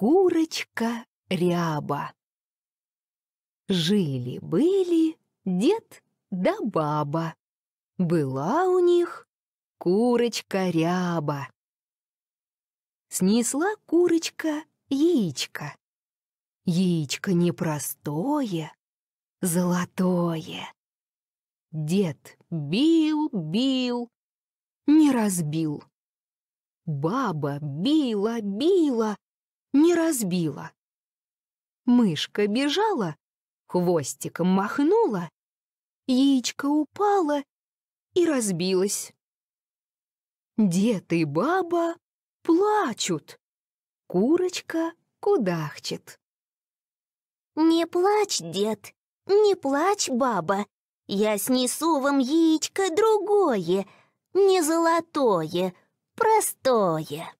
Курочка ряба. Жили-были дед да баба. Была у них курочка ряба. Снесла курочка яичко. Яичко непростое, золотое. Дед бил-бил, не разбил. Баба била-била, не разбила. Мышка бежала, хвостиком махнула, яичко упало и разбилось. Дед и баба плачут, курочка кудахчет. «Не плачь, дед, не плачь, баба, я снесу вам яичко другое, не золотое, простое».